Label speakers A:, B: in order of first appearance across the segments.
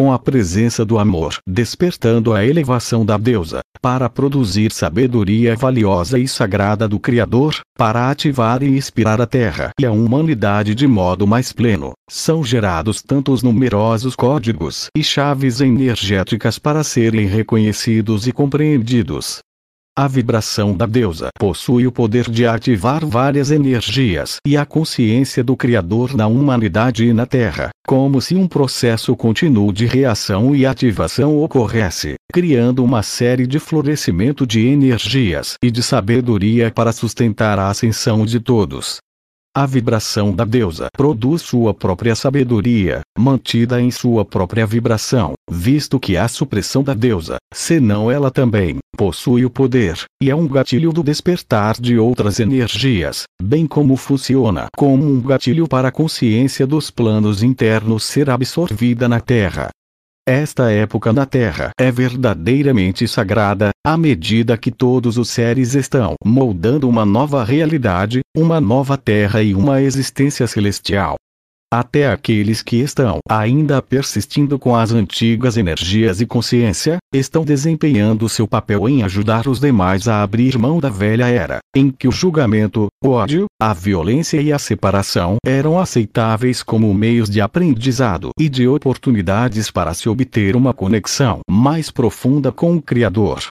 A: com a presença do amor, despertando a elevação da deusa, para produzir sabedoria valiosa e sagrada do Criador, para ativar e inspirar a terra e a humanidade de modo mais pleno. São gerados tantos numerosos códigos e chaves energéticas para serem reconhecidos e compreendidos, a vibração da deusa possui o poder de ativar várias energias e a consciência do Criador na humanidade e na Terra, como se um processo contínuo de reação e ativação ocorresse, criando uma série de florescimento de energias e de sabedoria para sustentar a ascensão de todos. A vibração da deusa produz sua própria sabedoria, mantida em sua própria vibração, visto que a supressão da deusa, senão ela também, possui o poder, e é um gatilho do despertar de outras energias, bem como funciona como um gatilho para a consciência dos planos internos ser absorvida na Terra. Esta época na Terra é verdadeiramente sagrada, à medida que todos os seres estão moldando uma nova realidade, uma nova Terra e uma existência celestial até aqueles que estão ainda persistindo com as antigas energias e consciência, estão desempenhando seu papel em ajudar os demais a abrir mão da velha era, em que o julgamento, o ódio, a violência e a separação eram aceitáveis como meios de aprendizado e de oportunidades para se obter uma conexão mais profunda com o Criador.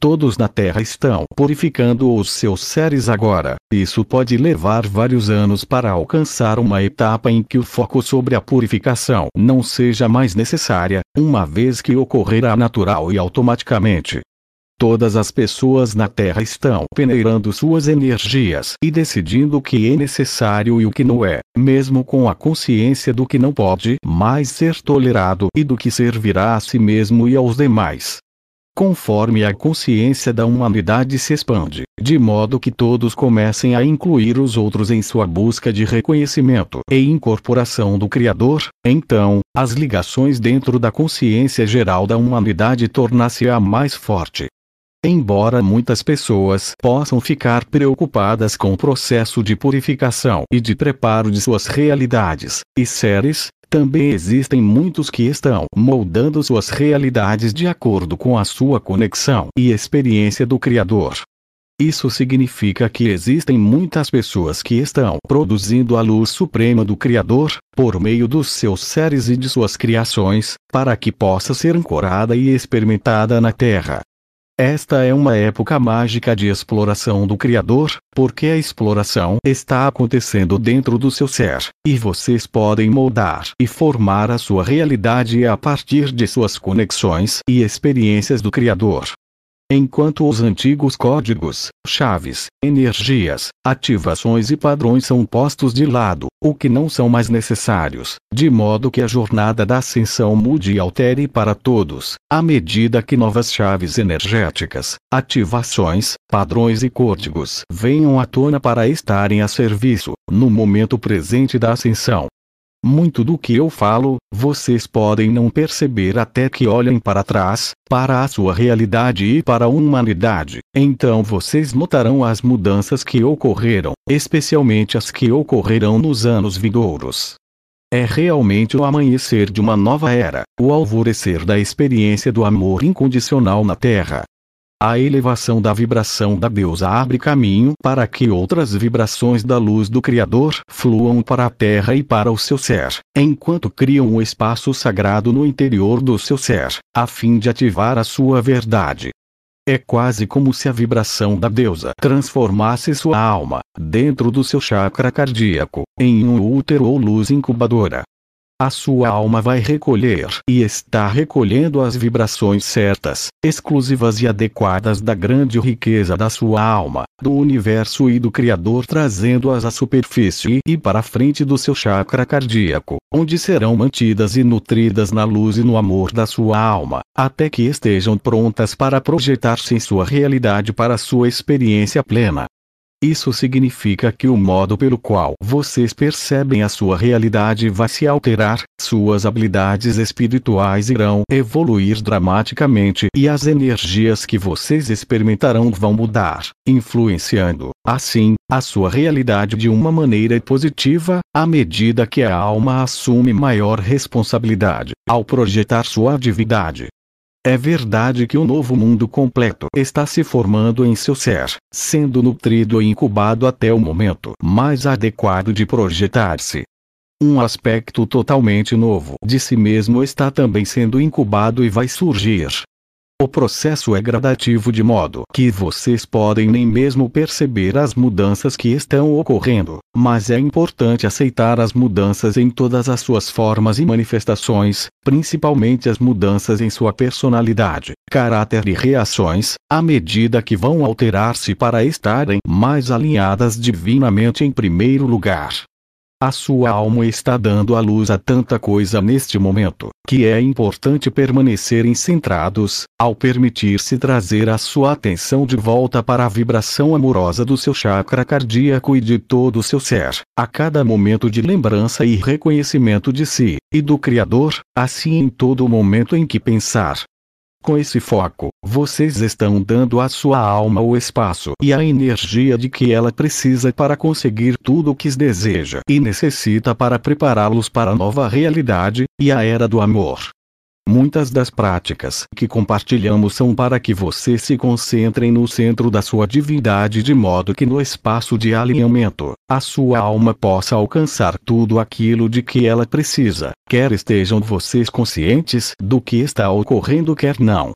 A: Todos na Terra estão purificando os seus seres agora. Isso pode levar vários anos para alcançar uma etapa em que o foco sobre a purificação não seja mais necessária, uma vez que ocorrerá natural e automaticamente. Todas as pessoas na Terra estão peneirando suas energias e decidindo o que é necessário e o que não é, mesmo com a consciência do que não pode mais ser tolerado e do que servirá a si mesmo e aos demais conforme a consciência da humanidade se expande, de modo que todos comecem a incluir os outros em sua busca de reconhecimento e incorporação do Criador, então, as ligações dentro da consciência geral da humanidade tornar-se-á mais forte. Embora muitas pessoas possam ficar preocupadas com o processo de purificação e de preparo de suas realidades e seres, também existem muitos que estão moldando suas realidades de acordo com a sua conexão e experiência do Criador. Isso significa que existem muitas pessoas que estão produzindo a luz suprema do Criador, por meio dos seus seres e de suas criações, para que possa ser ancorada e experimentada na Terra. Esta é uma época mágica de exploração do Criador, porque a exploração está acontecendo dentro do seu ser, e vocês podem moldar e formar a sua realidade a partir de suas conexões e experiências do Criador enquanto os antigos códigos, chaves, energias, ativações e padrões são postos de lado, o que não são mais necessários, de modo que a jornada da ascensão mude e altere para todos, à medida que novas chaves energéticas, ativações, padrões e códigos venham à tona para estarem a serviço, no momento presente da ascensão, muito do que eu falo, vocês podem não perceber até que olhem para trás, para a sua realidade e para a humanidade. Então vocês notarão as mudanças que ocorreram, especialmente as que ocorrerão nos anos vindouros. É realmente o amanhecer de uma nova era, o alvorecer da experiência do amor incondicional na Terra. A elevação da vibração da deusa abre caminho para que outras vibrações da luz do Criador fluam para a terra e para o seu ser, enquanto criam um espaço sagrado no interior do seu ser, a fim de ativar a sua verdade. É quase como se a vibração da deusa transformasse sua alma, dentro do seu chakra cardíaco, em um útero ou luz incubadora, a sua alma vai recolher e está recolhendo as vibrações certas, exclusivas e adequadas da grande riqueza da sua alma, do universo e do Criador, trazendo-as à superfície e para a frente do seu chakra cardíaco, onde serão mantidas e nutridas na luz e no amor da sua alma, até que estejam prontas para projetar-se em sua realidade para sua experiência plena. Isso significa que o modo pelo qual vocês percebem a sua realidade vai se alterar, suas habilidades espirituais irão evoluir dramaticamente e as energias que vocês experimentarão vão mudar, influenciando, assim, a sua realidade de uma maneira positiva, à medida que a alma assume maior responsabilidade ao projetar sua atividade é verdade que o novo mundo completo está se formando em seu ser, sendo nutrido e incubado até o momento mais adequado de projetar-se. Um aspecto totalmente novo de si mesmo está também sendo incubado e vai surgir, o processo é gradativo de modo que vocês podem nem mesmo perceber as mudanças que estão ocorrendo, mas é importante aceitar as mudanças em todas as suas formas e manifestações, principalmente as mudanças em sua personalidade, caráter e reações, à medida que vão alterar-se para estarem mais alinhadas divinamente em primeiro lugar. A sua alma está dando à luz a tanta coisa neste momento, que é importante permanecerem centrados, ao permitir-se trazer a sua atenção de volta para a vibração amorosa do seu chakra cardíaco e de todo o seu ser. A cada momento de lembrança e reconhecimento de si, e do Criador, assim em todo momento em que pensar, com esse foco, vocês estão dando à sua alma o espaço e a energia de que ela precisa para conseguir tudo o que deseja e necessita para prepará-los para a nova realidade e a era do amor. Muitas das práticas que compartilhamos são para que você se concentrem no centro da sua divindade de modo que no espaço de alinhamento, a sua alma possa alcançar tudo aquilo de que ela precisa, quer estejam vocês conscientes do que está ocorrendo, quer não.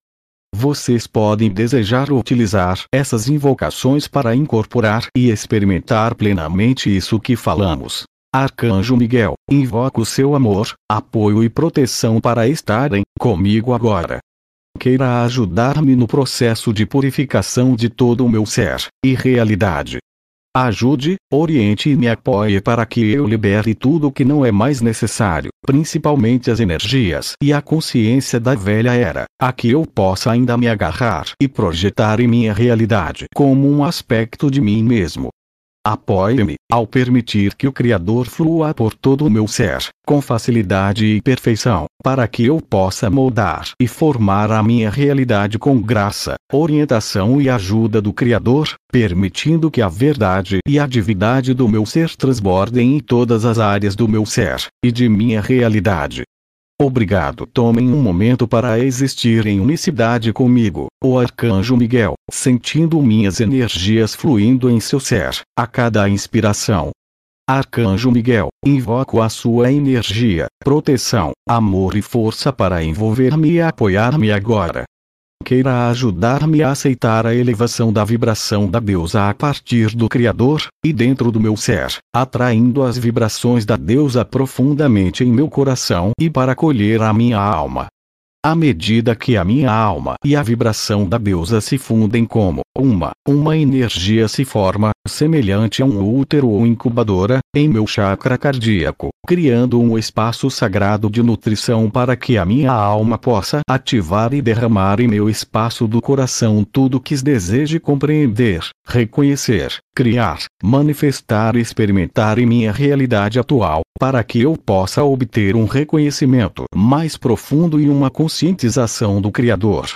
A: Vocês podem desejar utilizar essas invocações para incorporar e experimentar plenamente isso que falamos, Arcanjo Miguel, invoco seu amor, apoio e proteção para estarem comigo agora. Queira ajudar-me no processo de purificação de todo o meu ser e realidade. Ajude, oriente e me apoie para que eu libere tudo o que não é mais necessário, principalmente as energias e a consciência da velha era, a que eu possa ainda me agarrar e projetar em minha realidade como um aspecto de mim mesmo. Apoie-me, ao permitir que o Criador flua por todo o meu ser, com facilidade e perfeição, para que eu possa moldar e formar a minha realidade com graça, orientação e ajuda do Criador, permitindo que a verdade e a divindade do meu ser transbordem em todas as áreas do meu ser, e de minha realidade, Obrigado. Tomem um momento para existir em unicidade comigo, o Arcanjo Miguel, sentindo minhas energias fluindo em seu ser, a cada inspiração. Arcanjo Miguel, invoco a sua energia, proteção, amor e força para envolver-me e apoiar-me agora, queira ajudar-me a aceitar a elevação da vibração da deusa a partir do Criador, e dentro do meu ser, atraindo as vibrações da deusa profundamente em meu coração e para acolher a minha alma. À medida que a minha alma e a vibração da deusa se fundem como uma, uma energia se forma, semelhante a um útero ou incubadora, em meu chakra cardíaco, criando um espaço sagrado de nutrição para que a minha alma possa ativar e derramar em meu espaço do coração tudo que deseje compreender, reconhecer, criar, manifestar e experimentar em minha realidade atual, para que eu possa obter um reconhecimento mais profundo e uma conscientização do Criador.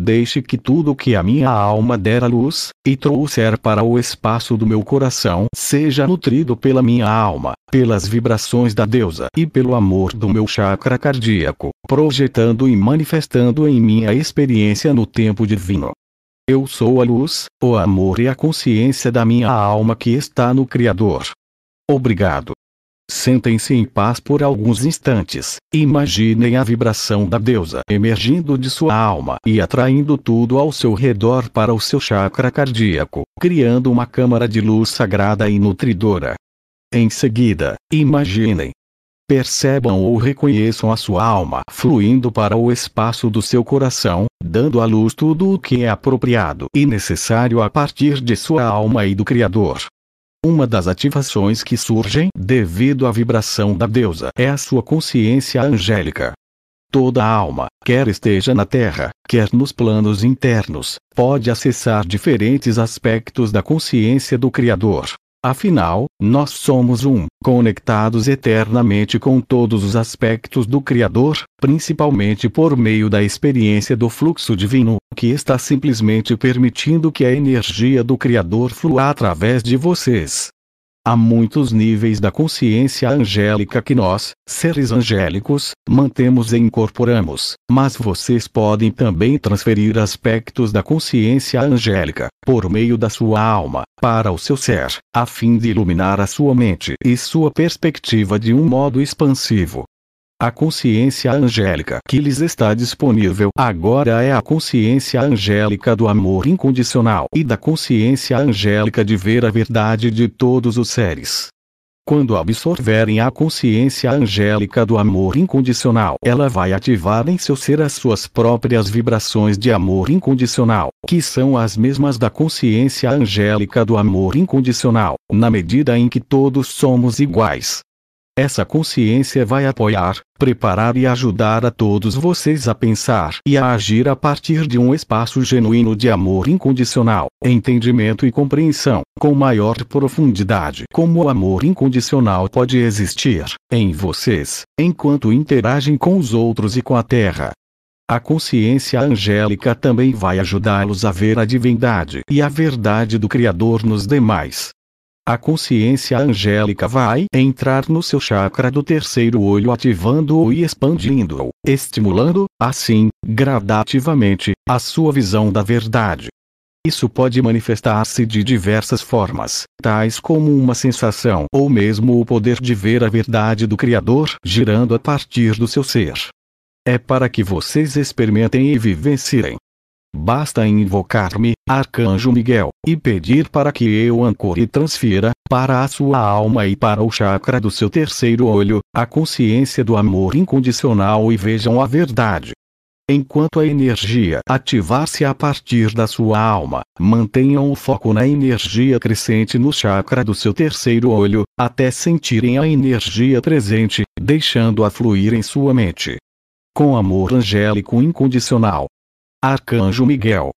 A: Deixe que tudo que a minha alma der à luz, e trouxer para o espaço do meu coração, seja nutrido pela minha alma, pelas vibrações da deusa e pelo amor do meu chakra cardíaco, projetando e manifestando em minha experiência no tempo divino. Eu sou a luz, o amor e a consciência da minha alma que está no Criador. Obrigado. Sentem-se em paz por alguns instantes. Imaginem a vibração da deusa emergindo de sua alma e atraindo tudo ao seu redor para o seu chakra cardíaco, criando uma câmara de luz sagrada e nutridora. Em seguida, imaginem. Percebam ou reconheçam a sua alma fluindo para o espaço do seu coração, dando à luz tudo o que é apropriado e necessário a partir de sua alma e do Criador. Uma das ativações que surgem devido à vibração da deusa é a sua consciência angélica. Toda alma, quer esteja na Terra, quer nos planos internos, pode acessar diferentes aspectos da consciência do Criador, Afinal, nós somos um, conectados eternamente com todos os aspectos do Criador, principalmente por meio da experiência do fluxo divino, que está simplesmente permitindo que a energia do Criador flua através de vocês, Há muitos níveis da consciência angélica que nós, seres angélicos, mantemos e incorporamos, mas vocês podem também transferir aspectos da consciência angélica, por meio da sua alma, para o seu ser, a fim de iluminar a sua mente e sua perspectiva de um modo expansivo, a consciência angélica que lhes está disponível agora é a consciência angélica do amor incondicional e da consciência angélica de ver a verdade de todos os seres. Quando absorverem a consciência angélica do amor incondicional, ela vai ativar em seu ser as suas próprias vibrações de amor incondicional, que são as mesmas da consciência angélica do amor incondicional, na medida em que todos somos iguais, essa consciência vai apoiar, preparar e ajudar a todos vocês a pensar e a agir a partir de um espaço genuíno de amor incondicional, entendimento e compreensão, com maior profundidade. Como o amor incondicional pode existir em vocês, enquanto interagem com os outros e com a Terra. A consciência angélica também vai ajudá-los a ver a divindade e a verdade do Criador nos demais, a consciência angélica vai entrar no seu chakra do terceiro olho ativando-o e expandindo-o, estimulando, assim, gradativamente, a sua visão da verdade. Isso pode manifestar-se de diversas formas, tais como uma sensação ou mesmo o poder de ver a verdade do Criador girando a partir do seu ser. É para que vocês experimentem e vivenciem Basta invocar-me, Arcanjo Miguel, e pedir para que eu ancore e transfira, para a sua alma e para o chakra do seu terceiro olho, a consciência do amor incondicional e vejam a verdade. Enquanto a energia ativar-se a partir da sua alma, mantenham o foco na energia crescente no chakra do seu terceiro olho, até sentirem a energia presente, deixando-a fluir em sua mente. Com amor angélico incondicional, Arcanjo Miguel